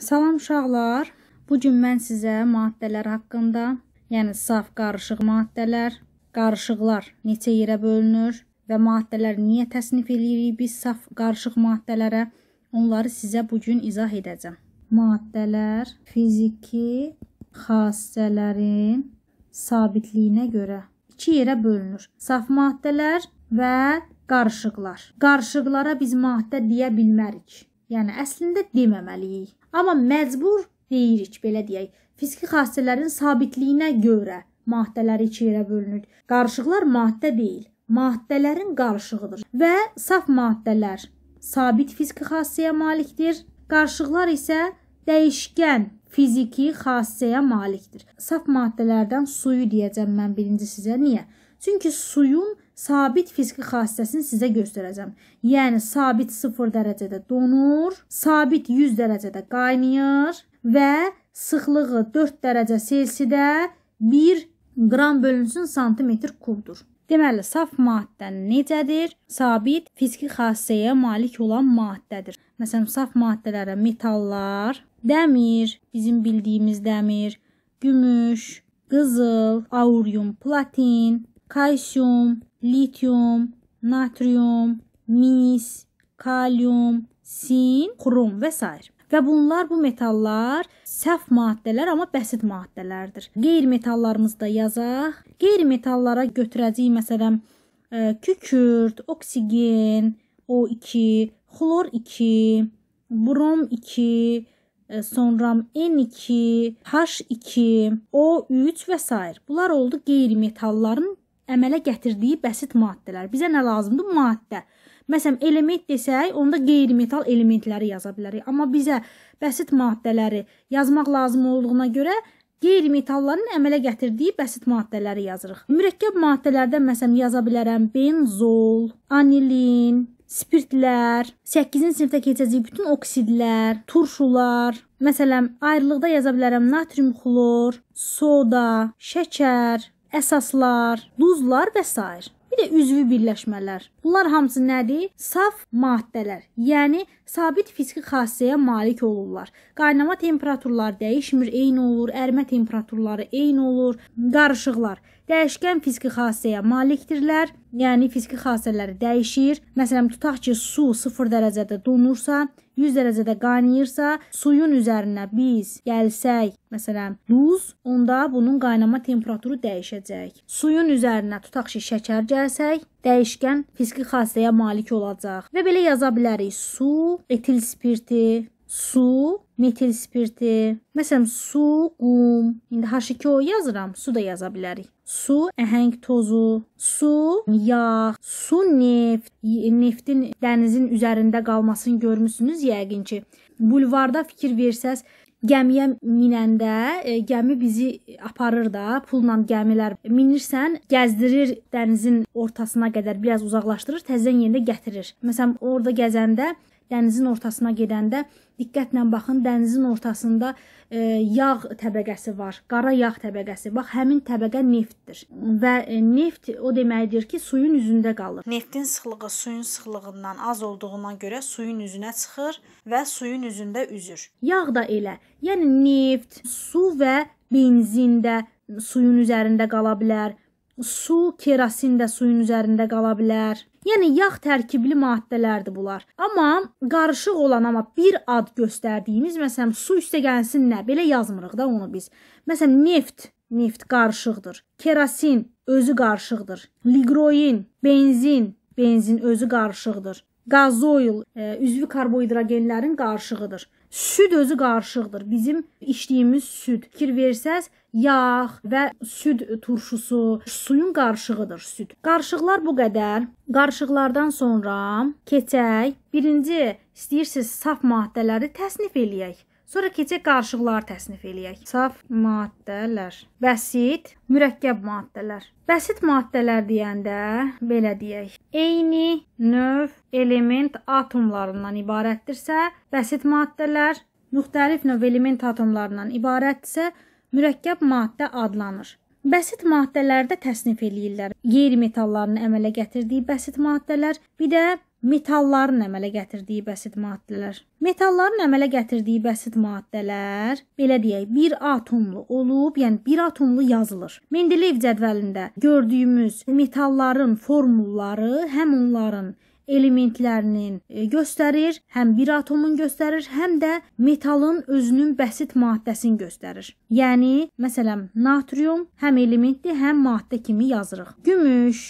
Salam uşaqlar. Bu gün mən sizə maddələr haqqında, yəni saf qarışıq maddələr, qarışıqlar neçə yerə bölünür və maddələr niyə təsnif eləyirik biz saf qarışıq maddələrə, onları sizə bu gün izah edəcəm. Maddələr fiziki xassələrin sabitliyinə görə iki yerə bölünür. Saf maddələr və qarışıqlar. Qarışıqlara biz maddə deyə bilmərik. Yəni əslində deməməliyik. Amma məcbur deyirik, belə deyək, fiziki xassələrin sabitliyinə görə maddələri iki yerə bölünür. Qarışıqlar maddə deyil, maddələrin qarışığıdır və saf maddələr sabit fiziki xassəyə malikdir. Qarışıqlar isə dəyişkən fiziki xassəyə malikdir. Saf maddələrdən suyu deyəcəm mən birinci sizə. Niyə? Çünki suyun sabit fiziki xassəsini sizə göstərəcəm. Yəni sabit 0 dərəcədə donur, sabit 100 dərəcədə qaynayır və sıxlığı 4 dərəcə Selsidə 1 qram bölünsün santimetr kubdur. Deməli, saf maddə necədir? Sabit fiziki xassəyə malik olan maddədir. Məsələn, saf maddələrə metallar, dəmir, bizim bildiyimiz dəmir, gümüş, qızıl, aurium, platin, kalsium, lityum, natrium, mis, kalyum, sin, xrom və sair. Və bunlar bu metallar səhv maddələr, amma bəsit maddələrdir. Qeyri-metallarımızı da yazaq. Qeyri-metallara götürəcəyik məsələn e, kükürt, oksigen, O2, xlor 2, brom 2, e, sonra N2, H2, O3 və s. Bunlar oldu qeyri-metalların əmələ gətirdiyi bəsit maddələr. Bizə nə lazımdır? Maddə. Məsələn, element desək, onda qeyri-metal elementləri yaza bilərik. Amma bizə bəsit maddələri yazmaq lazım olduğuna görə qeyri-metalların əmələ gətirdiyi bəsit maddələri yazırıq. Mürəkkəb maddələrdən məsələn yaza bilərəm benzol, anilin, spirtlər, 8-ci sinifdə keçəcəyi bütün oksidlər, turşular, məsələn, ayrılıqda yaza bilərəm natrium xlor, soda, şəkər, əsaslar, duzlar və s. Bir də üzvü birləşmələr. Bunlar hamısı nədir? Saf maddələr. Yəni sabit fiziki xassəyə malik olurlar. Qaynama temperaturları dəyişmir, eyni olur, ərimə temperaturları eyni olur, qarışıqlar dəyişkən fiziki xassəyə malikdirlər. Yəni fiziki xassələri dəyişir. Məsələn, tutaq ki, su 0 dərəcədə donursa, 100 dərəcədə qaynayırsa, suyun üzərinə biz gəlsək, məsələn, duz, onda bunun qaynama temperaturu dəyişəcək. Suyun üzərinə tutaq ki, şəkər gəlsək, dəyişkən fiziki xassəyə malik olacaq. Və belə yaza bilərik: su, etil spirti, su metil spirti, məsələn su, qum, indi H2O yazıram, su da yaza bilərik. Su, əhəng tozu, su, yağ, su, neft, neftin dənizin üzərində qalmasını görmüsünüz yəqin ki. Bulvarda fikir versəz, gəmiyə minəndə e, gəmi bizi aparır da, pulla gəmilər minirsən, gəzdirir dənizin ortasına qədər, biraz uzaqlaşdırır, təzədən yenə gətirir. Məsələn, orada gəzəndə dənizin ortasına gedəndə diqqətlə baxın, dənizin ortasında e, yağ təbəqəsi var, qara yağ təbəqəsi. Bax, həmin təbəqə neftdir. Və e, neft o deməkdir ki, suyun üzündə qalır. Neftin sıxlığı suyun sıxlığından az olduğuna görə suyun üzünə çıxır və suyun üzündə üzür. Yağ da elə, yəni neft, su və benzin də suyun üzərində qala bilər su kerasin də suyun üzərində qala bilər. Yəni yağ tərkibli maddələrdir bunlar. Amma qarışıq olan amma bir ad göstərdiyimiz, məsələn, su üstə gəlsin nə, belə yazmırıq da onu biz. Məsələn, neft, neft qarışıqdır. Kerasin özü qarışıqdır. Ligroin, benzin, benzin özü qarışıqdır. Qazoil e, üzvü karbohidrogenlərin qarışığıdır. Süd özü qarışıqdır. Bizim içdiyimiz süd. Fikir versəz, yağ və süd turşusu suyun qarışığıdır süd. Qarışıqlar bu qədər. Qarışıqlardan sonra keçək birinci istəyirsiniz saf maddələri təsnif eləyək. Sonra keçək qarışıqları təsnif eləyək. Saf maddələr, bəsit, mürəkkəb maddələr. Bəsit maddələr deyəndə belə deyək. Eyni növ element atomlarından ibarətdirsə, bəsit maddələr müxtəlif növ element atomlarından ibarətdirsə, mürəkkəb maddə adlanır. Bəsit maddələrdə təsnif eləyirlər. Qeyri-metalların əmələ gətirdiyi bəsit maddələr, bir də metalların əmələ gətirdiyi bəsit maddələr. Metalların əmələ gətirdiyi bəsit maddələr, belə deyək, bir atomlu olub, yəni bir atomlu yazılır. Mendeleyev cədvəlində gördüyümüz metalların formulları həm onların elementlərinin e, göstərir, həm bir atomun göstərir, həm də metalın özünün bəsit maddəsini göstərir. Yəni, məsələn, natrium həm elementdir, həm maddə kimi yazırıq. Gümüş,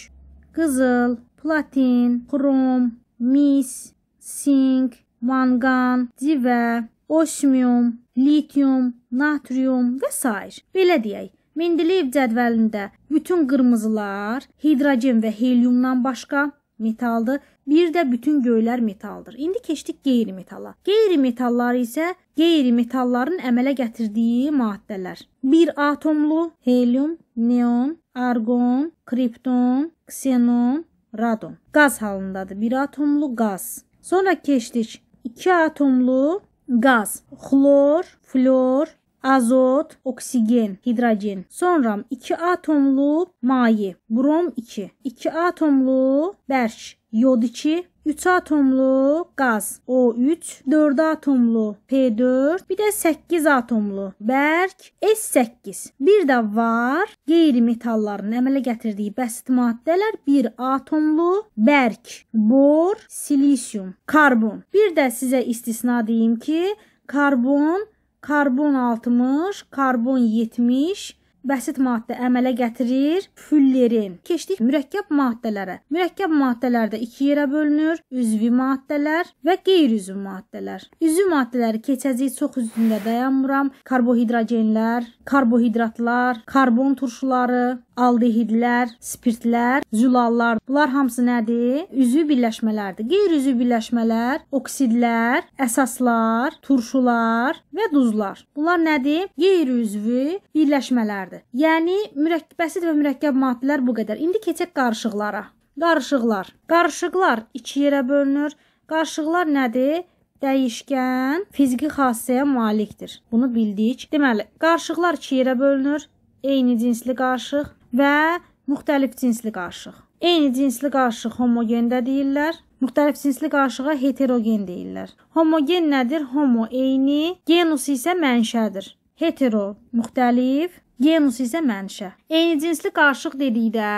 qızıl, platin, xrom, mis, sink, manqan, divə, osmium, litium, natrium və s. Belə deyək, Mendeleyev cədvəlində bütün qırmızılar hidrogen və heliumdan başqa metaldır. Bir də bütün göylər metaldır. İndi keçdik qeyri-metala. Qeyri-metallar isə qeyri-metalların əmələ gətirdiyi maddələr. Bir atomlu helium, neon, argon, kripton, ksenon, radon. Qaz halındadır. Bir atomlu qaz. Sonra keçdik 2 atomlu qaz. Xlor, flor, azot, oksigen, hidrogen. Sonra 2 atomlu maye, brom 2. 2 atomlu bərk, yod 2, 3 atomlu qaz O3, 4 atomlu P4, bir də 8 atomlu bərk S8. Bir də var qeyri-metalların əmələ gətirdiyi bəsit maddələr 1 atomlu bərk bor, silisium, karbon. Bir də sizə istisna deyim ki, karbon karbon 60, karbon 70 bəsit maddə əmələ gətirir füllerin. Keçdik mürəkkəb maddələrə. Mürəkkəb maddələr də iki yerə bölünür: üzvi maddələr və qeyri-üzvi maddələr. Üzvi maddələri keçəcəyik, çox üzündə dayanmıram. Karbohidrogenlər, karbohidratlar, karbon turşuları, aldehidlər, spirtlər, zülallar. Bunlar hamısı nədir? Üzvi birləşmələrdir. Qeyri-üzvi birləşmələr oksidlər, əsaslar, turşular və duzlar. Bunlar nədir? Qeyri-üzvi birləşmələrdir mərhələlərdir. Yəni mürəkkəb bəsit və mürəkkəb maddələr bu qədər. İndi keçək qarışıqlara. Qarışıqlar. Qarışıqlar iki yerə bölünür. Qarışıqlar nədir? Dəyişkən fiziki xassəyə malikdir. Bunu bildik. Deməli, qarışıqlar iki yerə bölünür. Eyni cinsli qarışıq və müxtəlif cinsli qarışıq. Eyni cinsli qarışıq homogen də deyirlər. Müxtəlif cinsli qarışığa heterogen deyirlər. Homogen nədir? Homo eyni, genus isə mənşədir hetero müxtəlif, genus isə mənşə. Eynicinsli qarışıq dedikdə,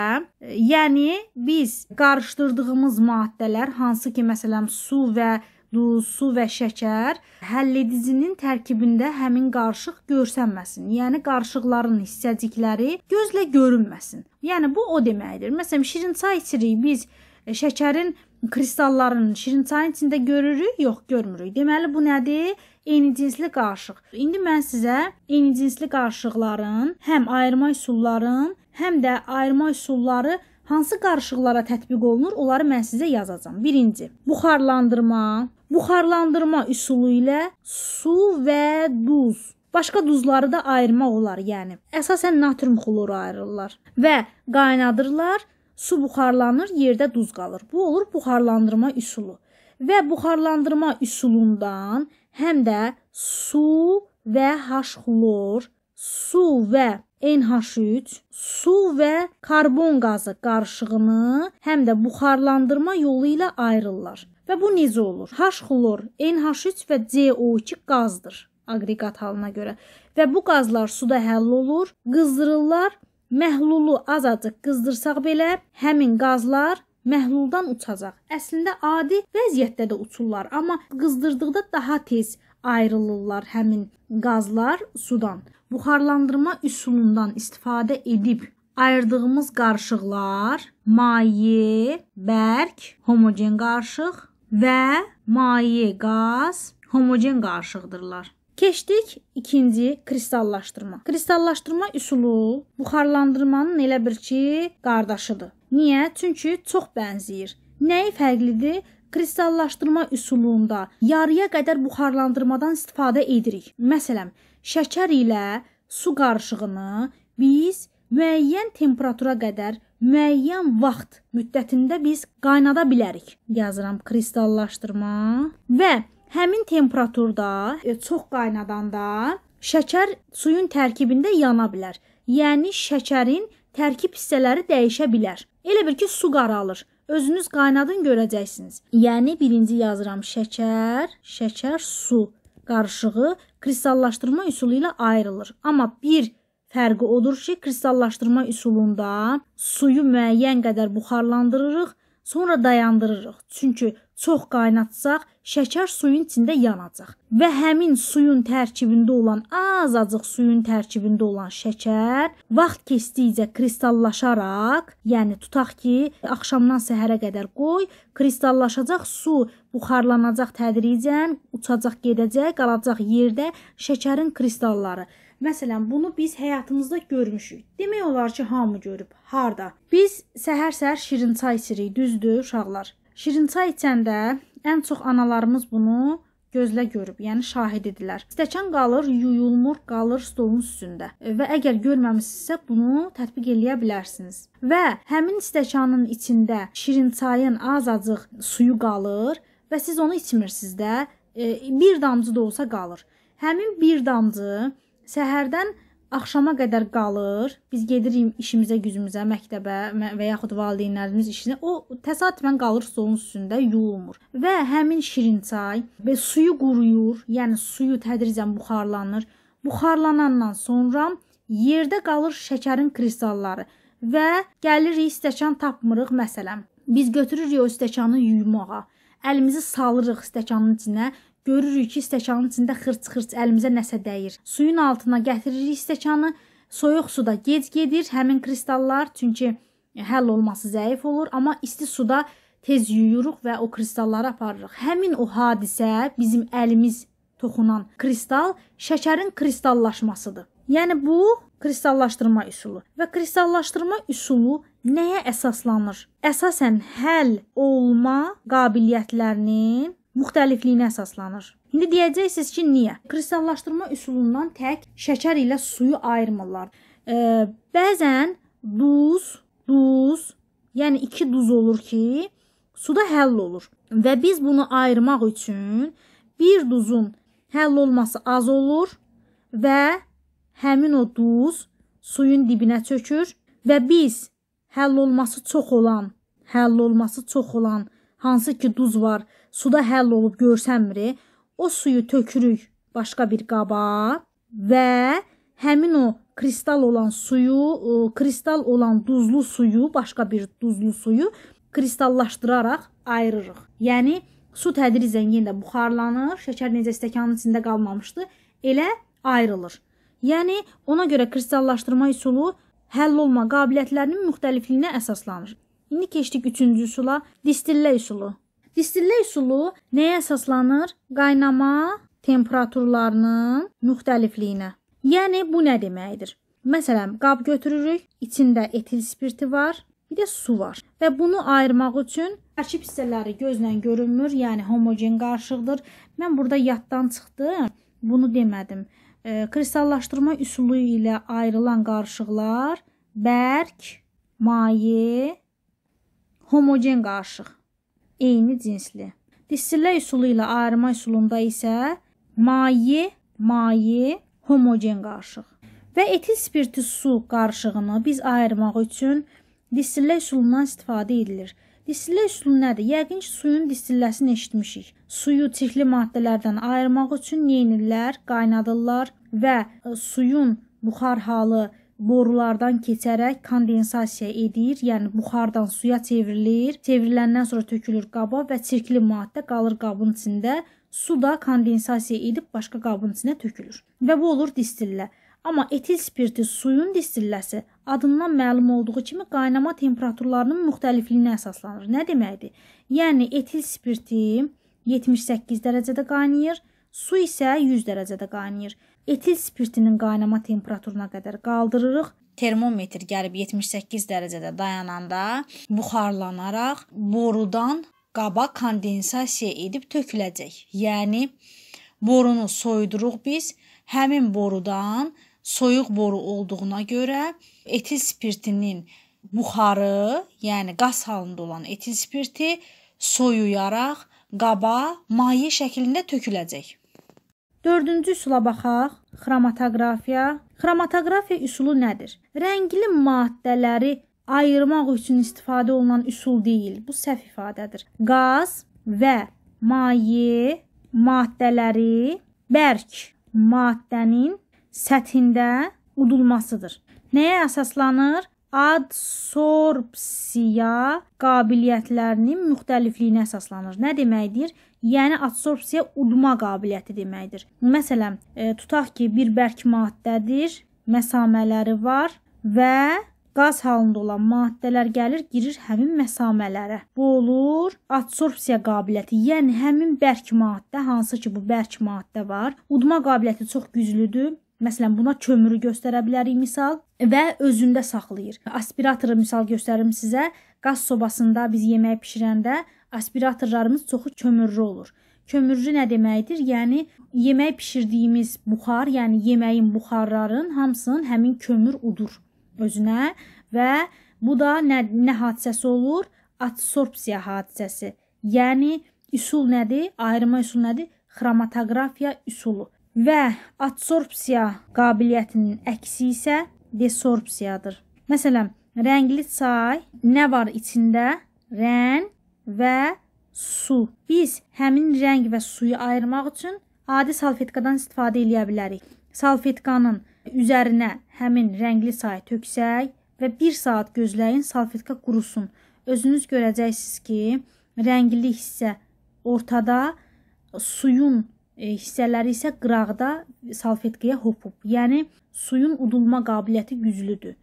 e, yəni biz qarışdırdığımız maddələr hansı ki, məsələn, su və duz, su və şəkər həlledicinin tərkibində həmin qarışıq görsənməsin. Yəni qarışıqların hissəcikləri gözlə görünməsin. Yəni bu o deməkdir. Məsələn, şirin çay içirik biz e, şəkərin kristallarının şirin çayın içində görürük, yox görmürük. Deməli bu nədir? eynicinsli qarışıq. İndi mən sizə eynicinsli qarışıqların həm ayırma üsullarının, həm də ayırma üsulları hansı qarışıqlara tətbiq olunur, onları mən sizə yazacağam. Birinci, buxarlandırma. Buxarlandırma üsulu ilə su və duz Başqa duzları da ayırmaq olar, yəni. Əsasən natrium xloru ayırırlar və qaynadırlar, su buxarlanır, yerdə duz qalır. Bu olur buxarlandırma üsulu. Və buxarlandırma üsulundan həm də su və H-xlor, su və NH3, su və karbon qazı qarışığını həm də buxarlandırma yolu ilə ayrılırlar. Və bu necə olur? H-xlor, NH3 və CO2 qazdır aqreqat halına görə və bu qazlar suda həll olur, qızdırırlar. Məhlulu azacıq qızdırsaq belə həmin qazlar məhluldan uçacaq. Əslində adi vəziyyətdə də uçurlar, amma qızdırdıqda daha tez ayrılırlar həmin qazlar sudan. Buxarlandırma üsulundan istifadə edib ayırdığımız qarışıqlar maye, bərk, homogen qarışıq və maye, qaz, homogen qarışıqdırlar. Keçdik ikinci kristallaşdırma. Kristallaşdırma üsulu buxarlandırmanın elə bir ki, qardaşıdır. Niyə? Çünki çox bənzəyir. Nəyi fərqlidir? Kristallaşdırma üsulunda yarıya qədər buxarlandırmadan istifadə edirik. Məsələn, şəkər ilə su qarışığını biz müəyyən temperatura qədər müəyyən vaxt müddətində biz qaynada bilərik. Yazıram kristallaşdırma və həmin temperaturda e, çox qaynadanda şəkər suyun tərkibində yana bilər. Yəni şəkərin tərkib hissələri dəyişə bilər. Elə bir ki, su qaralır. Özünüz qaynadın görəcəksiniz. Yəni birinci yazıram şəkər, şəkər, su qarışığı kristallaşdırma üsulu ilə ayrılır. Amma bir fərqi odur ki, kristallaşdırma üsulunda suyu müəyyən qədər buxarlandırırıq, sonra dayandırırıq. Çünki çox qaynatsaq şəkər suyun içində yanacaq və həmin suyun tərkibində olan azacıq suyun tərkibində olan şəkər vaxt keçdikcə kristallaşaraq, yəni tutaq ki, axşamdan səhərə qədər qoy, kristallaşacaq su buxarlanacaq tədricən, uçacaq gedəcək, qalacaq yerdə şəkərin kristalları. Məsələn, bunu biz həyatımızda görmüşük. Demək olar ki, hamı görüb. Harda? Biz səhər-səhər şirin çay içirik, düzdür, uşaqlar? Şirin çay içəndə ən çox analarımız bunu gözlə görüb, yəni şahid idilər. Stəkan qalır, yuyulmur, qalır stolun üstündə e, və əgər görməmisinizsə bunu tətbiq eləyə bilərsiniz. Və həmin stəkanın içində şirin çayın azacıq suyu qalır və siz onu içmirsiniz də, e, bir damcı da olsa qalır. Həmin bir damcı səhərdən axşama qədər qalır. Biz gedirik işimizə, gücümüzə, məktəbə və yaxud valideynlərimiz işinə. O təsadüfən qalır stolun üstündə, yuyulmur. Və həmin şirin çay və suyu quruyur, yəni suyu tədricən buxarlanır. Buxarlanandan sonra yerdə qalır şəkərin kristalları və gəlirik stəkan tapmırıq məsələn. Biz götürürük o stəkanı yuymağa. Əlimizi salırıq stəkanın içinə, Görürük ki, stəkanın içində xırç-xırç əlimizə nəsə dəyir. Suyun altına gətiririk stəkanı, soyuq suda gec gedir həmin kristallar, çünki həll olması zəif olur, amma isti suda tez yuyuruq və o kristalları aparırıq. Həmin o hadisə bizim əlimiz toxunan kristal şəkərin kristallaşmasıdır. Yəni bu kristallaşdırma üsulu və kristallaşdırma üsulu nəyə əsaslanır? Əsasən həll olma qabiliyyətlərinin müxtəlifliyinə əsaslanır. İndi deyəcəksiniz ki, niyə? Kristallaşdırma üsulundan tək şəkər ilə suyu ayırmırlar. E, bəzən duz, duz, yəni iki duz olur ki, suda həll olur və biz bunu ayırmaq üçün bir duzun həll olması az olur və həmin o duz suyun dibinə çökür və biz həll olması çox olan, həll olması çox olan hansı ki duz var, suda həll olub görsənmir, o suyu tökürük başqa bir qaba və həmin o kristal olan suyu, e, kristal olan duzlu suyu, başqa bir duzlu suyu kristallaşdıraraq ayırırıq. Yəni su tədricən yenə də buxarlanır, şəkər necə stəkanın içində qalmamışdı, elə ayrılır. Yəni ona görə kristallaşdırma üsulu həll olma qabiliyyətlərinin müxtəlifliyinə əsaslanır. İndi keçdik 3-cü üsula, distillə üsulu. Distillə üsulu nəyə əsaslanır? Qaynama temperaturlarının müxtəlifliyinə. Yəni bu nə deməkdir? Məsələn, qab götürürük, içində etil spirti var, bir də su var və bunu ayırmaq üçün tərkib hissələri gözlə görünmür, yəni homogen qarışıqdır. Mən burada yaddan çıxdı, bunu demədim. E, kristallaşdırma üsulu ilə ayrılan qarışıqlar bərk, maye, homogen qarışıq eyni cinsli. Distillə üsulu ilə ayırma üsulunda isə maye, maye, homogen qarışıq və etil spirti su qarışığını biz ayırmaq üçün distillə üsulundan istifadə edilir. Distillə üsulu nədir? Yəqin ki, suyun distilləsini eşitmişik. Suyu çirkli maddələrdən ayırmaq üçün yenilirlər, qaynadırlar və suyun buxar halı borulardan keçərək kondensasiya edir, yəni buxardan suya çevrilir. Çevriləndən sonra tökülür qaba və çirkli maddə qalır qabın içində. Su da kondensasiya edib başqa qabın içinə tökülür. Və bu olur distillə. Amma etil spirti suyun distilləsi adından məlum olduğu kimi qaynama temperaturlarının müxtəlifliyinə əsaslanır. Nə deməkdir? Yəni etil spirti 78 dərəcədə qaynayır, su isə 100 dərəcədə qaynayır etil spirtinin qaynama temperaturuna qədər qaldırırıq. Termometr gəlib 78 dərəcədə dayananda buxarlanaraq borudan qaba kondensasiya edib töküləcək. Yəni borunu soyuduruq biz. Həmin borudan soyuq boru olduğuna görə etil spirtinin buxarı, yəni qaz halında olan etil spirti soyuyaraq qaba maye şəklində töküləcək. Dördüncü üsula baxaq. Xromatografiya. Xromatografiya üsulu nədir? Rəngli maddələri ayırmaq üçün istifadə olunan üsul deyil. Bu səhv ifadədir. Qaz və maye maddələri bərk maddənin səthində udulmasıdır. Nəyə əsaslanır? Adsorbsiya qabiliyyətlərinin müxtəlifliyinə əsaslanır. Nə deməkdir? yəni adsorbsiya udma qabiliyyəti deməkdir. Məsələn, e, tutaq ki, bir bərk maddədir, məsamələri var və qaz halında olan maddələr gəlir, girir həmin məsamələrə. Bu olur adsorbsiya qabiliyyəti. Yəni həmin bərk maddə, hansı ki, bu bərk maddə var, udma qabiliyyəti çox güclüdür. Məsələn, buna kömürü göstərə bilərik misal və özündə saxlayır. Aspiratoru misal göstərim sizə. Qaz sobasında biz yemək bişirəndə aspiratorlarımız çoxu kömürlü olur. Kömürlü nə deməkdir? Yəni yemək bişirdiyimiz buxar, yəni yeməyin buxarlarının hamısının həmin kömür udur özünə və bu da nə, nə hadisəsi olur? Adsorpsiya hadisəsi. Yəni üsul nədir? Ayırma üsulu nədir? Xromatografiya üsulu. Və adsorpsiya qabiliyyətinin əksi isə desorpsiyadır. Məsələn, rəngli çay nə var içində? Rəng və su. Biz həmin rəng və suyu ayırmaq üçün adi salfetkadan istifadə eləyə bilərik. Salfetkanın üzərinə həmin rəngli sayı töksək və 1 saat gözləyin, salfetka qurusun. Özünüz görəcəksiniz ki, rəngli hissə ortada, suyun e, hissələri isə qırağda salfetkaya hopub. Yəni suyun udulma qabiliyyəti güclüdür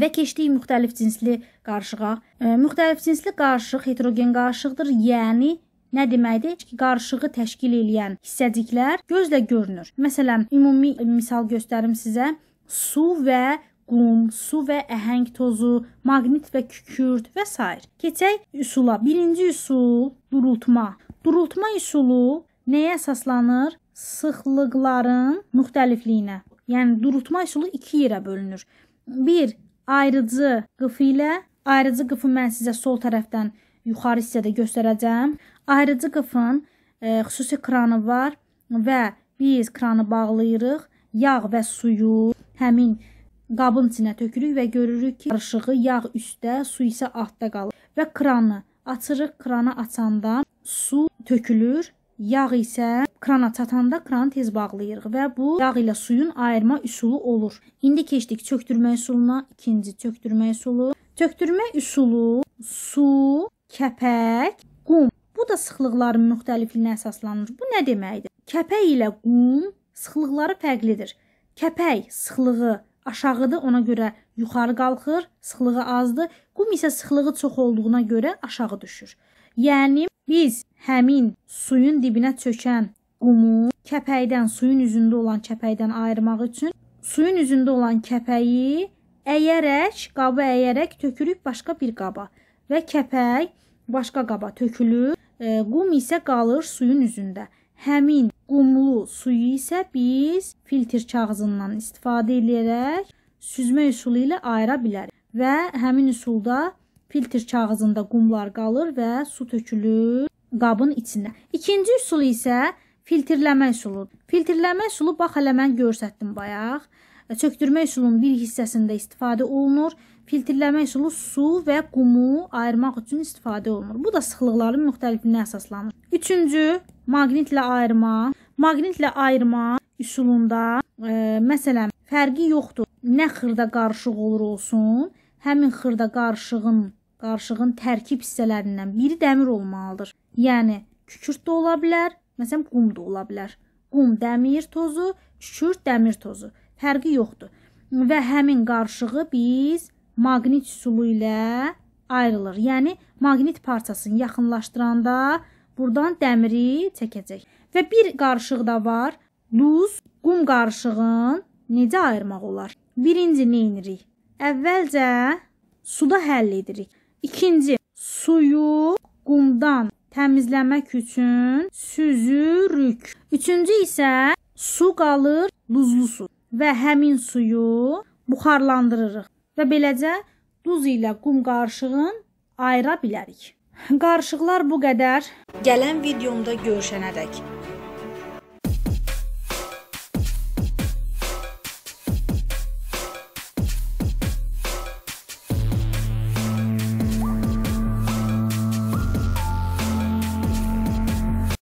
və keçdiyi müxtəlif cinsli qarışığa. E, müxtəlif cinsli qarışıq heterogen qarışıqdır, yəni Nə deməkdir? Ki, qarışığı təşkil edən hissəciklər gözlə görünür. Məsələn, ümumi misal göstərim sizə. Su və qum, su və əhəng tozu, maqnit və kükürd və s. Keçək üsula. Birinci üsul durultma. Durultma üsulu nəyə əsaslanır? Sıxlıqların müxtəlifliyinə. Yəni durultma üsulu 2 yerə bölünür. 1 ayrıcı qıfı ilə ayrıcı qıfı mən sizə sol tərəfdən yuxarı hissədə göstərəcəm. Ayrıcı qıfın e, xüsusi kranı var və biz kranı bağlayırıq. Yağ və suyu həmin qabın içinə tökürük və görürük ki, qarışığı yağ üstdə, su isə altda qalır və kranı açırıq. Kranı açanda su tökülür Yağ isə krana çatanda kranı tez bağlayırıq və bu yağ ilə suyun ayırma üsulu olur. İndi keçdik çökdürmə üsuluna, ikinci çökdürmə üsulu. Çökdürmə üsulu su, kəpək, qum. Bu da sıxlıqların müxtəlifliyinə əsaslanır. Bu nə deməkdir? Kəpək ilə qum sıxlıqları fərqlidir. Kəpək sıxlığı aşağıdır, ona görə yuxarı qalxır, sıxlığı azdır. Qum isə sıxlığı çox olduğuna görə aşağı düşür. Yəni biz həmin suyun dibinə çökən qumu kəpəkdən, suyun üzündə olan kəpəkdən ayırmaq üçün suyun üzündə olan kəpəyi əyərək, qabı əyərək tökülüb başqa bir qaba və kəpək başqa qaba tökülür. E, qum isə qalır suyun üzündə. Həmin qumlu suyu isə biz filtr kağızından istifadə edərək süzmə üsulu ilə ayıra bilərik və həmin üsulda filtr kağızında qumlar qalır və su tökülür qabın içinə. İkinci üsul isə filtrləmə üsuludur. Filtrləmə üsulu bax hələ mən göstərdim bayaq. E, Çökdürmə üsulunun bir hissəsində istifadə olunur. Filtrləmə üsulu su və qumu ayırmaq üçün istifadə olunur. Bu da sıxlıqların müxtəlifliyinə əsaslanır. Üçüncü, maqnitlə ayırma. Maqnitlə ayırma üsulunda e, məsələn fərqi yoxdur. Nə xırda qarışıq olur olsun, həmin xırda qarışığın qarışığın tərkib hissələrindən biri dəmir olmalıdır. Yəni kükürt də ola bilər, məsələn qum da ola bilər. Qum dəmir tozu, kükürt dəmir tozu. Fərqi yoxdur. Və həmin qarışığı biz maqnit üsulu ilə ayrılır. Yəni maqnit parçasını yaxınlaşdıranda burdan dəmiri çəkəcək. Və bir qarışıq da var. Duz, qum qarışığın necə ayırmaq olar? Birinci nə edirik? Əvvəlcə suda həll edirik. İkinci, suyu qumdan təmizləmək üçün süzürük. Üçüncü isə su qalır duzlu su və həmin suyu buxarlandırırıq və beləcə duz ilə qum qarışığını ayıra bilərik. Qarışıqlar bu qədər. Gələn videomda görüşənədək